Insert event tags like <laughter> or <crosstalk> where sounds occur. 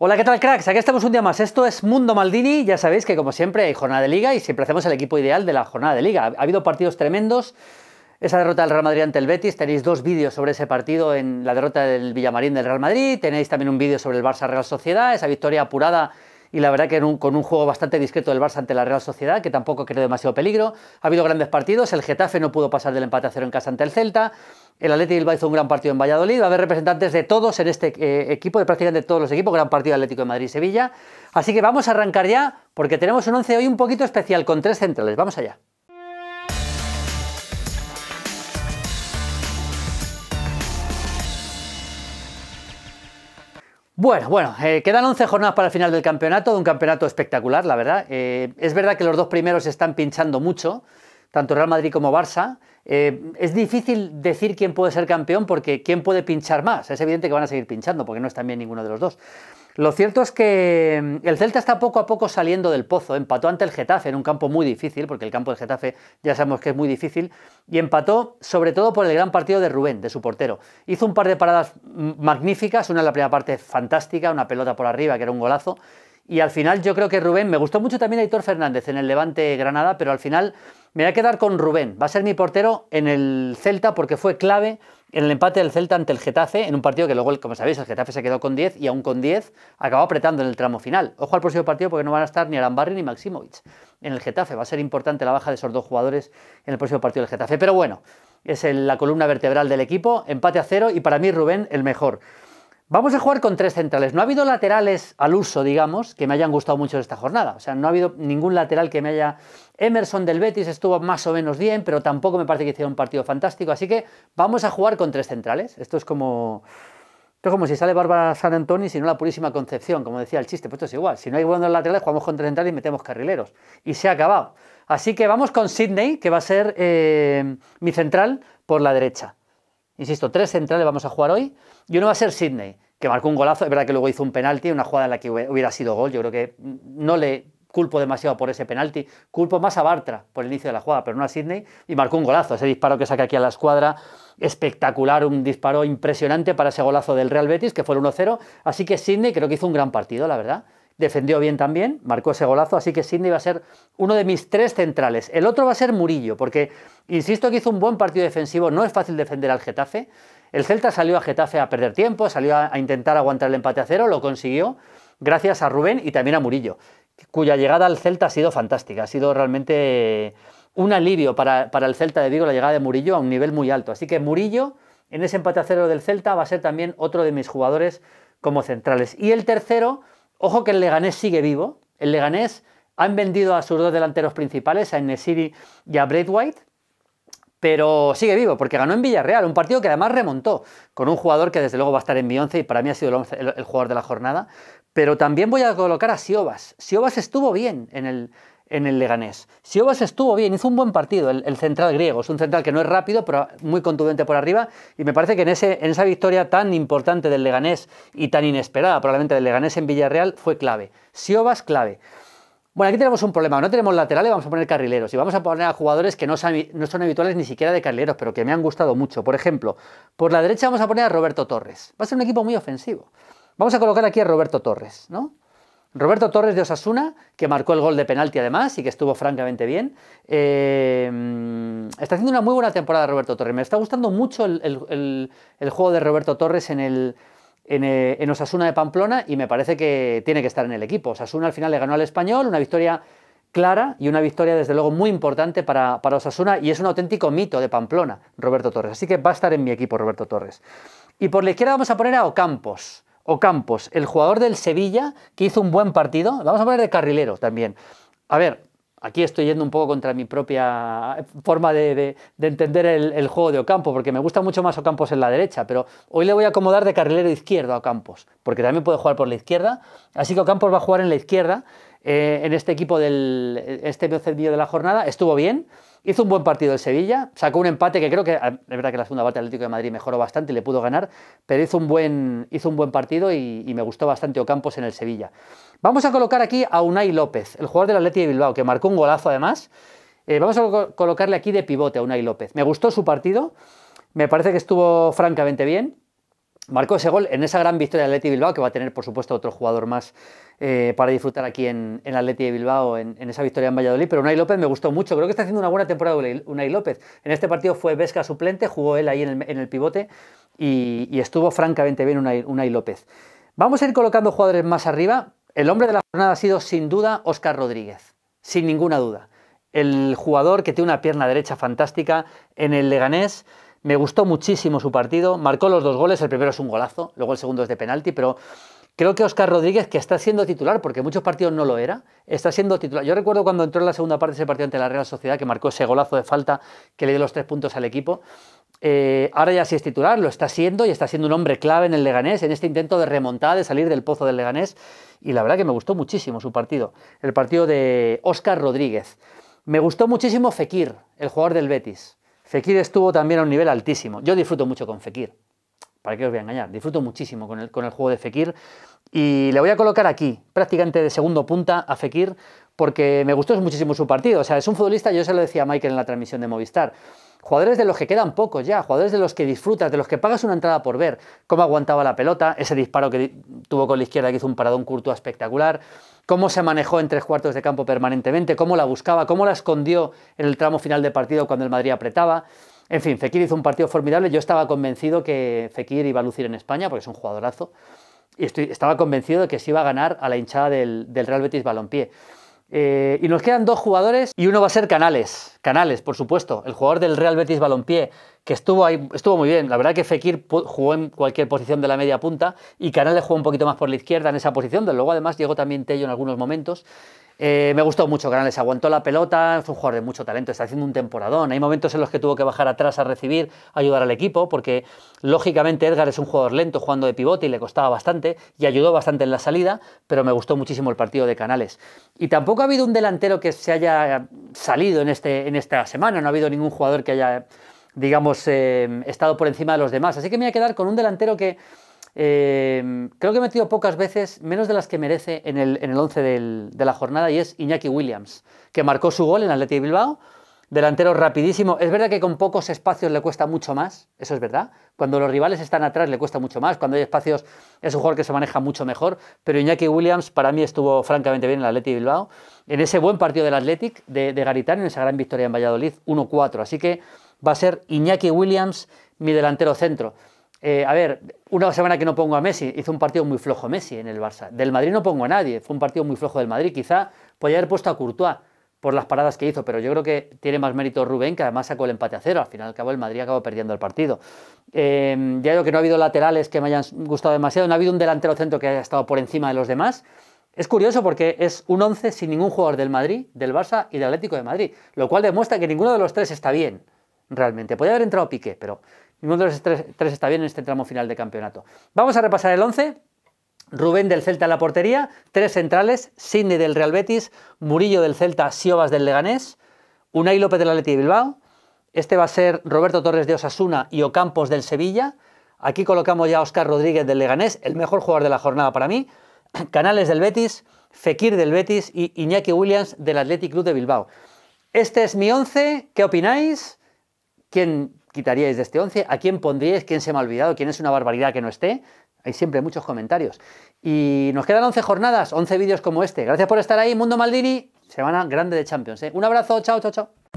Hola, ¿qué tal cracks? Aquí estamos un día más. Esto es Mundo Maldini. Ya sabéis que como siempre hay jornada de liga y siempre hacemos el equipo ideal de la jornada de liga. Ha habido partidos tremendos. Esa derrota del Real Madrid ante el Betis, tenéis dos vídeos sobre ese partido en la derrota del Villamarín del Real Madrid, tenéis también un vídeo sobre el Barça Real Sociedad, esa victoria apurada y la verdad que con un juego bastante discreto del Barça ante la Real Sociedad, que tampoco creó demasiado peligro. Ha habido grandes partidos, el Getafe no pudo pasar del empate a cero en casa ante el Celta, el Atleti Bilbao hizo un gran partido en Valladolid, va a haber representantes de todos en este eh, equipo, de prácticamente todos los equipos, gran partido Atlético de Madrid y Sevilla. Así que vamos a arrancar ya, porque tenemos un once hoy un poquito especial, con tres centrales. Vamos allá. Bueno, bueno, eh, quedan 11 jornadas para el final del campeonato, un campeonato espectacular, la verdad. Eh, es verdad que los dos primeros están pinchando mucho, tanto Real Madrid como Barça. Eh, es difícil decir quién puede ser campeón porque quién puede pinchar más. Es evidente que van a seguir pinchando porque no están bien ninguno de los dos. Lo cierto es que mm, el Celta está poco a poco saliendo del pozo. Empató ante el Getafe en un campo muy difícil, porque el campo del Getafe ya sabemos que es muy difícil, y empató sobre todo por el gran partido de Rubén, de su portero. Hizo un par de paradas mm, magníficas, una en la primera parte fantástica, una pelota por arriba que era un golazo, y al final yo creo que Rubén, me gustó mucho también Aitor Fernández en el Levante Granada, pero al final me voy a quedar con Rubén. Va a ser mi portero en el Celta porque fue clave en el empate del Celta ante el Getafe, en un partido que luego, como sabéis, el Getafe se quedó con 10 y aún con 10 acabó apretando en el tramo final. Ojo al próximo partido porque no van a estar ni Arambarri ni Maximovic en el Getafe. Va a ser importante la baja de esos dos jugadores en el próximo partido del Getafe. Pero bueno, es la columna vertebral del equipo. Empate a cero y para mí Rubén el mejor. Vamos a jugar con tres centrales. No ha habido laterales al uso, digamos, que me hayan gustado mucho de esta jornada. O sea, no ha habido ningún lateral que me haya... Emerson del Betis estuvo más o menos bien, pero tampoco me parece que hiciera un partido fantástico. Así que vamos a jugar con tres centrales. Esto es como... Esto es como si sale Bárbara San Antonio y si no la purísima concepción, como decía el chiste. Pues esto es igual. Si no hay buenos laterales, jugamos con tres centrales y metemos carrileros. Y se ha acabado. Así que vamos con Sydney, que va a ser eh, mi central por la derecha. Insisto, tres centrales vamos a jugar hoy. Y uno va a ser Sidney, que marcó un golazo. Es verdad que luego hizo un penalti, una jugada en la que hubiera sido gol. Yo creo que no le culpo demasiado por ese penalti, culpo más a Bartra por el inicio de la jugada, pero no a Sidney, y marcó un golazo, ese disparo que saca aquí a la escuadra, espectacular, un disparo impresionante para ese golazo del Real Betis, que fue el 1-0, así que Sidney creo que hizo un gran partido, la verdad, defendió bien también, marcó ese golazo, así que Sidney va a ser uno de mis tres centrales. El otro va a ser Murillo, porque insisto que hizo un buen partido defensivo, no es fácil defender al Getafe. El Celta salió a Getafe a perder tiempo, salió a, intentar aguantar el empate a cero, lo consiguió gracias a Rubén y también a Murillo, cuya llegada al Celta ha sido fantástica, ha sido realmente un alivio para, para el Celta de Vigo la llegada de Murillo a un nivel muy alto. Así que Murillo en ese empate a cero del Celta va a ser también otro de mis jugadores como centrales. Y el tercero Ojo que el Leganés sigue vivo. El Leganés han vendido a sus dos delanteros principales, a City y a Braithwaite, pero sigue vivo porque ganó en Villarreal, un partido que además remontó con un jugador que desde luego va a estar en mi 11 y para mí ha sido el, el, jugador de la jornada. Pero también voy a colocar a Siobas. Siobas estuvo bien en el, en el Leganés. Siobas estuvo bien, hizo un buen partido el, central griego. Es un central que no es rápido, pero muy contundente por arriba. Y me parece que en, ese, en esa victoria tan importante del Leganés y tan inesperada probablemente del Leganés en Villarreal fue clave. Siobas clave. Bueno, aquí tenemos un problema. No tenemos laterales, vamos a poner carrileros. Y vamos a poner a jugadores que no no son habituales ni siquiera de carrileros, pero que me han gustado mucho. Por ejemplo, por la derecha vamos a poner a Roberto Torres. Va a ser un equipo muy ofensivo. Vamos a colocar aquí a Roberto Torres, ¿no? Roberto Torres de Osasuna, que marcó el gol de penalti además y que estuvo francamente bien. Eh, está haciendo una muy buena temporada Roberto Torres. Me está gustando mucho el, juego de Roberto Torres en el, eh, en, Osasuna de Pamplona y me parece que tiene que estar en el equipo. Osasuna al final le ganó al español, una victoria clara y una victoria desde luego muy importante para, para Osasuna y es un auténtico mito de Pamplona, Roberto Torres. Así que va a estar en mi equipo Roberto Torres. Y por la izquierda vamos a poner a Ocampos. Ocampos, el jugador del Sevilla, que hizo un buen partido, vamos a poner de carrilero también. A ver, aquí estoy yendo un poco contra mi propia eh, forma de, entender el, juego de Ocampos, porque me gusta mucho más Ocampos en la derecha, pero hoy le voy a acomodar de carrilero izquierdo a Ocampos, porque también puede jugar por la izquierda, así que Ocampos va a jugar en la izquierda eh, en este equipo del este medio de la jornada, estuvo bien, hizo un buen partido el Sevilla, sacó un empate que creo que, ah, es verdad que la segunda parte Atlético de Madrid mejoró bastante y le pudo ganar, pero hizo un buen, hizo un buen partido y, me gustó bastante Ocampos en el Sevilla. Vamos a colocar aquí a Unai López, el jugador del Atlético de Bilbao, que marcó un golazo además. Eh, vamos a colocarle aquí de pivote a Unai López. Me gustó su partido, me parece que estuvo francamente bien. Marcó ese gol en esa gran victoria de Atleti Bilbao, que va a tener, por supuesto, otro jugador más eh, para disfrutar aquí en, en Atleti de Bilbao, en, esa victoria en Valladolid. Pero Unai López me gustó mucho. Creo que está haciendo una buena temporada Unai López. En este partido fue Vesca suplente, jugó él ahí en el, pivote y, estuvo francamente bien Unai, Unai López. Vamos a ir colocando jugadores más arriba. El hombre de la jornada ha sido, sin duda, Óscar Rodríguez. Sin ninguna duda. El jugador que tiene una pierna derecha fantástica en el Leganés. Me gustó muchísimo su partido, marcó los dos goles, el primero es un golazo, luego el segundo es de penalti, pero creo que Oscar Rodríguez, que está siendo titular, porque muchos partidos no lo era, está siendo titular. Yo recuerdo cuando entró en la segunda parte de ese partido ante la Real Sociedad, que marcó ese golazo de falta que le dio los tres puntos al equipo. Eh, ahora ya sí es titular, lo está siendo y está siendo un hombre clave en el Leganés, en este intento de remontar, de salir del pozo del Leganés. Y la verdad que me gustó muchísimo su partido, el partido de Oscar Rodríguez. Me gustó muchísimo Fekir, el jugador del Betis. Fekir estuvo también a un nivel altísimo. Yo disfruto mucho con Fekir. ¿Para qué os voy a engañar? Disfruto muchísimo con el, con el juego de Fekir. Y le voy a colocar aquí, prácticamente de segundo punta, a Fekir porque me gustó muchísimo su partido. O sea, es un futbolista, yo se lo decía a Michael en la transmisión de Movistar. Jugadores de los que quedan pocos ya, jugadores de los que disfrutas, de los que pagas una entrada por ver, cómo aguantaba la pelota, ese disparo que tuvo con la izquierda que hizo un paradón curto espectacular, cómo se manejó en tres cuartos de campo permanentemente, cómo la buscaba, cómo la escondió en el tramo final de partido cuando el Madrid apretaba. En fin, Fekir hizo un partido formidable, yo estaba convencido que Fekir iba a lucir en España porque es un jugadorazo y estaba convencido de que se iba a ganar a la hinchada del, del Real Betis Balompié. Eh, y nos quedan dos jugadores y uno va a ser Canales. Canales, por supuesto, el jugador del Real Betis Balompié, que estuvo ahí, estuvo muy bien. La verdad que Fekir jugó en cualquier posición de la media punta y Canales jugó un poquito más por la izquierda en esa posición. Luego, además, llegó también Tello en algunos momentos. Eh, me gustó mucho Canales, aguantó la pelota, es un jugador de mucho talento, está haciendo un temporadón. Hay momentos en los que tuvo que bajar atrás a recibir, ayudar al equipo, porque lógicamente Edgar es un jugador lento jugando de pivote y le costaba bastante y ayudó bastante en la salida, pero me gustó muchísimo el partido de Canales. Y tampoco ha habido un delantero que se haya salido en, este, en esta semana, no ha habido ningún jugador que haya, digamos, eh, estado por encima de los demás. Así que me voy a quedar con un delantero que eh, creo que he metido pocas veces, menos de las que merece en el, en 11 de la jornada, y es Iñaki Williams, que marcó su gol en Atleti de Bilbao, delantero rapidísimo. Es verdad que con pocos espacios le cuesta mucho más, eso es verdad. Cuando los rivales están atrás le cuesta mucho más, cuando hay espacios es un jugador que se maneja mucho mejor, pero Iñaki Williams para mí estuvo francamente bien en el Atleti Bilbao, en ese buen partido del Athletic de, de en esa gran victoria en Valladolid, 1-4. Así que va a ser Iñaki Williams mi delantero centro. Eh, a ver, una semana que no pongo a Messi, hizo un partido muy flojo Messi en el Barça. Del Madrid no pongo a nadie, fue un partido muy flojo del Madrid. Quizá podía haber puesto a Courtois por las paradas que hizo, pero yo creo que tiene más mérito Rubén, que además sacó el empate a cero. Al final, el Madrid acabó perdiendo el partido. Eh, ya digo que no ha habido laterales que me hayan gustado demasiado, no ha habido un delantero centro que haya estado por encima de los demás. Es curioso porque es un 11 sin ningún jugador del Madrid, del Barça y del Atlético de Madrid, lo cual demuestra que ninguno de los tres está bien realmente. Podría haber entrado Piqué, pero ninguno de los tres, está bien en este tramo final de campeonato. Vamos a repasar el 11. Rubén del Celta en la portería, tres centrales, Sidney del Real Betis, Murillo del Celta, Siobas del Leganés, Unai López del Atleti de Bilbao, este va a ser Roberto Torres de Osasuna y Ocampos del Sevilla, aquí colocamos ya a Oscar Rodríguez del Leganés, el mejor jugador de la jornada para mí, <clears throat> Canales del Betis, Fekir del Betis y Iñaki Williams del Athletic Club de Bilbao. Este es mi 11, ¿qué opináis? ¿Quién quitaríais de este 11? ¿A quién pondríais? ¿Quién se me ha olvidado? ¿Quién es una barbaridad que no esté? Hay siempre muchos comentarios. Y nos quedan 11 jornadas, 11 vídeos como este. Gracias por estar ahí, Mundo Maldini. Semana grande de Champions. ¿eh? Un abrazo, chao, chao, chao.